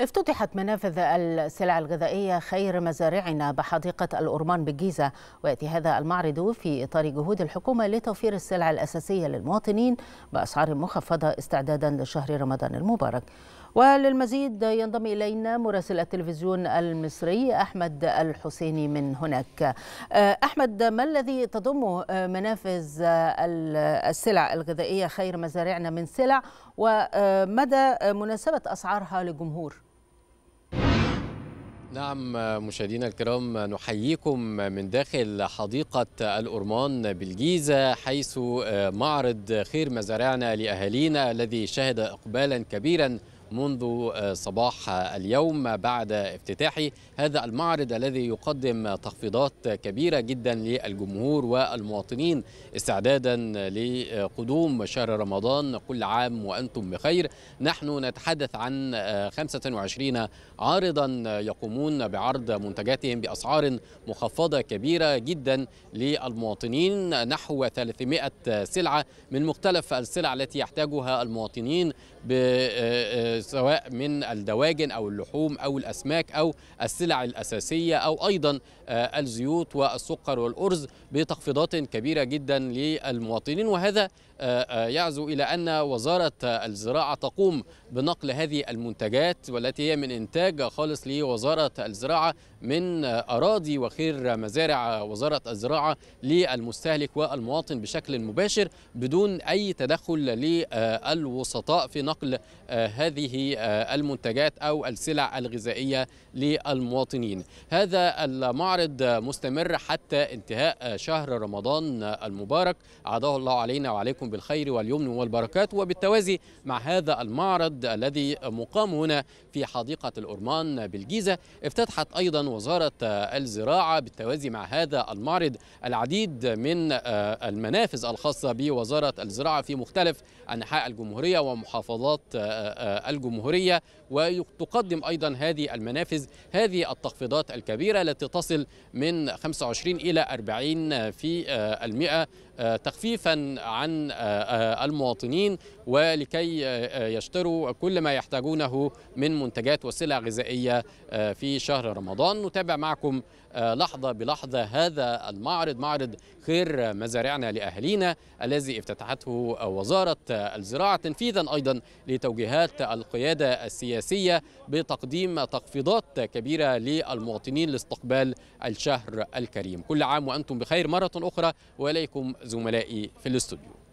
افتتحت منافذ السلع الغذائية خير مزارعنا بحديقة الأورمان بالجيزة ويأتي هذا المعرض في إطار جهود الحكومة لتوفير السلع الأساسية للمواطنين بأسعار مخفضة استعدادا لشهر رمضان المبارك وللمزيد ينضم إلينا مراسل التلفزيون المصري أحمد الحسيني من هناك آه، أحمد ما الذي تضمه آه، منافذ آه، السلع الغذائية خير مزارعنا من سلع ومدى مناسبة أسعارها للجمهور نعم مشاهدينا الكرام نحييكم من داخل حديقة الأرمان بالجيزة حيث معرض خير مزارعنا لأهالينا الذي شهد إقبالا كبيرا منذ آه، صباح اليوم بعد افتتاح هذا المعرض الذي يقدم تخفيضات كبيرة جدا للجمهور والمواطنين استعدادا لقدوم شهر رمضان كل عام وأنتم بخير نحن نتحدث عن 25 آه، عارضا يقومون بعرض منتجاتهم بأسعار مخفضة كبيرة جدا للمواطنين نحو 300 سلعة من مختلف السلع التي يحتاجها المواطنين ب آه، سواء من الدواجن أو اللحوم أو الأسماك أو السلع الأساسية أو أيضا آه، الزيوت والسكر والأرز بتخفيضات كبيرة جدا للمواطنين وهذا آه، آه، يعزو إلى أن وزارة الزراعة تقوم بنقل هذه المنتجات والتي هي من إنتاج خالص لوزارة الزراعة من أراضي وخير مزارع وزارة الزراعة للمستهلك والمواطن بشكل مباشر بدون أي تدخل للوسطاء في نقل هذه هذه آه، المنتجات أو السلع الغذائية للمواطنين هذا المعرض مستمر حتى انتهاء آه، شهر رمضان آه، المبارك عاده الله علينا وعليكم بالخير واليمن والبركات وبالتوازي مع هذا المعرض الذي مقام هنا في حديقة الأرمان بالجيزة افتتحت أيضا وزارة الزراعة بالتوازي مع هذا المعرض العديد من المنافذ الخاصة بوزارة الزراعة في مختلف أنحاء الجمهورية ومحافظات الجمهورية وتقدم أيضا هذه المنافذ هذه التخفيضات الكبيرة التي تصل من 25 إلى 40 في آه، المئة آه، تخفيفا عن آه، المواطنين ولكي يشتروا كل ما يحتاجونه من منتجات وسلع غذائية في شهر رمضان نتابع معكم لحظة بلحظة هذا المعرض معرض خير مزارعنا لأهالينا الذي افتتحته وزارة الزراعة تنفيذا أيضا لتوجيهات القيادة السياسية بتقديم تخفيضات كبيرة للمواطنين لاستقبال الشهر الكريم كل عام وأنتم بخير مرة أخرى وإليكم زملائي في الاستوديو